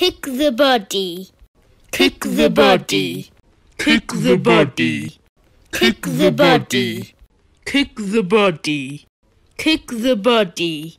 Kick the body. Kick the body. Kick the body. Kick the body. Kick the body. Kick the body.